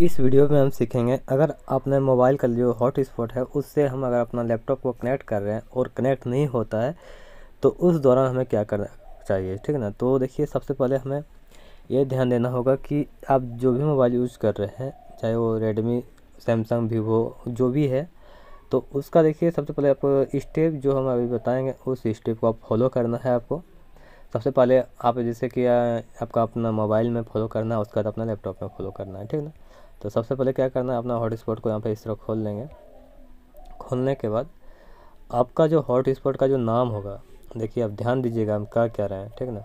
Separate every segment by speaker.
Speaker 1: इस वीडियो में हम सीखेंगे अगर आपने मोबाइल का जो हॉट स्पॉट है उससे हम अगर अपना लैपटॉप को कनेक्ट कर रहे हैं और कनेक्ट नहीं होता है तो उस दौरान हमें क्या करना चाहिए ठीक है ना तो देखिए सबसे पहले हमें ये ध्यान देना होगा कि आप जो भी मोबाइल यूज़ कर रहे हैं चाहे वो रेडमी सैमसंग वीवो जो भी है तो उसका देखिए सबसे पहले आप स्टेप जो हम अभी बताएंगे उस स्टेप को आप फॉलो करना है आपको सबसे पहले आप जैसे कि आपका अपना मोबाइल में फॉलो करना है उसके बाद अपना लैपटॉप में फॉलो करना है ठीक ना तो सबसे पहले क्या करना है अपना हॉटस्पॉट को यहाँ पे इस तरह खोल लेंगे खोलने के बाद आपका जो हॉटस्पॉट का जो नाम होगा देखिए आप ध्यान दीजिएगा हम क्या कह रहे हैं ठीक ना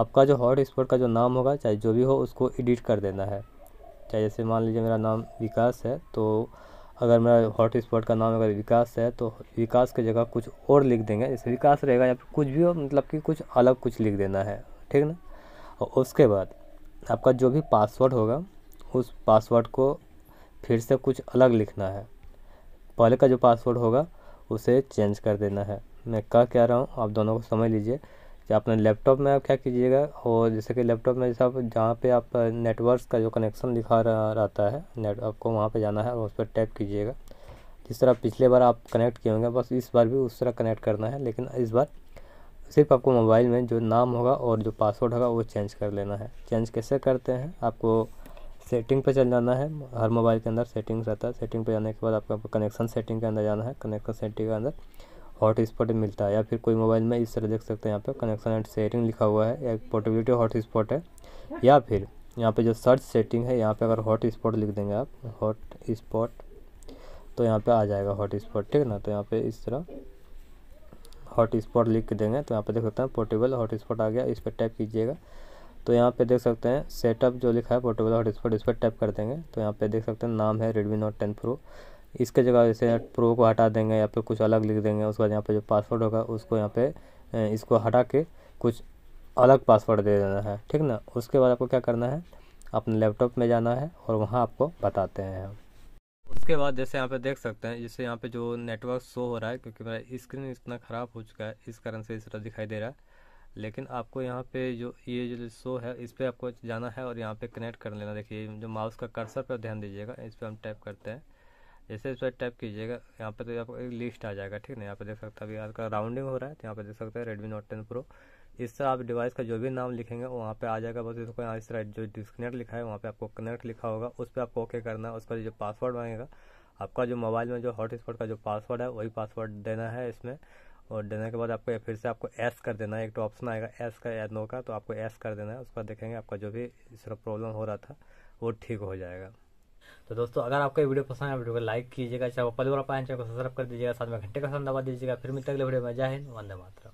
Speaker 1: आपका जो हॉटस्पॉट का जो नाम होगा चाहे जो भी हो उसको एडिट कर देना है चाहे जैसे मान लीजिए मेरा नाम विकास है तो अगर मेरा हॉट स्पॉट का नाम अगर विकास है तो विकास की जगह कुछ और लिख देंगे जैसे विकास रहेगा या फिर कुछ भी हो मतलब कि कुछ अलग कुछ लिख देना है ठीक ना और उसके बाद आपका जो भी पासवर्ड होगा उस पासवर्ड को फिर से कुछ अलग लिखना है पहले का जो पासवर्ड होगा उसे चेंज कर देना है मैं कह क्या रहा हूँ आप दोनों को समझ लीजिए या अपने लैपटॉप में आप क्या कीजिएगा और जैसे कि लैपटॉप में जैसे आप जहाँ पर आप नेटवर्क का जो कनेक्शन दिखा रहा रहता है नेट आपको वहाँ पर जाना है और उस पर टैप कीजिएगा जिस तरह पिछले बार आप कनेक्ट किए होंगे बस इस बार भी उस तरह कनेक्ट करना है लेकिन इस बार सिर्फ आपको मोबाइल में जो नाम होगा और जो पासवर्ड होगा वो चेंज कर लेना है चेंज कैसे करते हैं आपको सेटिंग पे चल जाना है हर मोबाइल के अंदर सेटिंग्स रहता है सेटिंग पे जाने के बाद आपको कनेक्शन सेटिंग के अंदर जाना है कनेक्शन सेटिंग के अंदर हॉटस्पॉट मिलता है या फिर कोई मोबाइल में इस तरह देख सकते हैं यहाँ पे कनेक्शन एंड सेटिंग लिखा हुआ है या पोर्टेबिलिटी हॉटस्पॉट है या फिर यहाँ पे जो सर्च सेटिंग है यहाँ पे अगर हॉट स्पॉट लिख देंगे आप हॉट स्पॉट तो यहाँ पे आ जाएगा हॉट स्पॉट ठीक ना तो यहाँ पे इस तरह हॉट स्पॉट लिख के देंगे तो यहाँ पे देख सकते हैं पोर्टेबल हॉट स्पॉट आ गया इस पर टाइप कीजिएगा तो यहाँ पे देख सकते हैं सेटअप जो लिखा है पोर्टेबल हॉट स्पॉट इस पर टाइप कर देंगे तो यहाँ पे देख सकते हैं नाम है रेडमी नोट टेन प्रो इसके जगह जैसे प्रो को हटा देंगे या फिर कुछ अलग लिख देंगे उसके बाद यहाँ पर जो पासवर्ड होगा उसको यहाँ पे इसको हटा के कुछ अलग पासवर्ड दे देना है ठीक ना उसके बाद आपको क्या करना है अपने लैपटॉप में जाना है और वहाँ आपको बताते हैं हम उसके बाद जैसे यहाँ पे देख सकते हैं जैसे यहाँ पे जो नेटवर्क शो हो रहा है क्योंकि मेरा स्क्रीन इतना ख़राब हो चुका है इस कारण से इस तरह दिखाई दे रहा है लेकिन आपको यहाँ पे जो ये जो शो है इस पर आपको जाना है और यहाँ पे कनेक्ट कर लेना देखिए जो माउस का कर्सर पर ध्यान दीजिएगा इस पर हम टैप करते हैं जैसे इस पर टाइप कीजिएगा यहाँ पर तो आपको एक लिस्ट आ जाएगा ठीक है यहाँ पर देख सकते हैं अभी आपका राउंडिंग हो रहा है तो यहाँ पर देख सकते हैं रेडमी नोट टेन प्रो इस तरह आप डिवाइस का जो भी नाम लिखेंगे वहाँ पे आ जाएगा बस इसको यहाँ इस तरह जो डिस्कनेक्ट लिखा है वहाँ पे आपको कनेक्ट लिखा होगा उस पर आपको ओके करना है उसका जो पासवर्ड मांगेगा आपका जो मोबाइल में जो हॉटस्पॉट का जो पासवर्ड है वही पासवर्ड देना है इसमें और देने के बाद आपको फिर से आपको एस कर देना है एक तो ऑप्शन आएगा एस का या नो का तो आपको एस कर देना है उसके बाद देखेंगे आपका जो भी इस तरह प्रॉब्लम हो रहा था वो ठीक हो जाएगा तो दोस्तों अगर आपको ये वीडियो पसंद है वीडियो को लाइक कीजिएगा चाहे वो परिवार पाए चैनल को सब्सक्राइब कर दीजिएगा साथ में घंटे का संदा दीजिएगा फिर मिलते अगले वीडियो में जय हिंद वंदे मात्र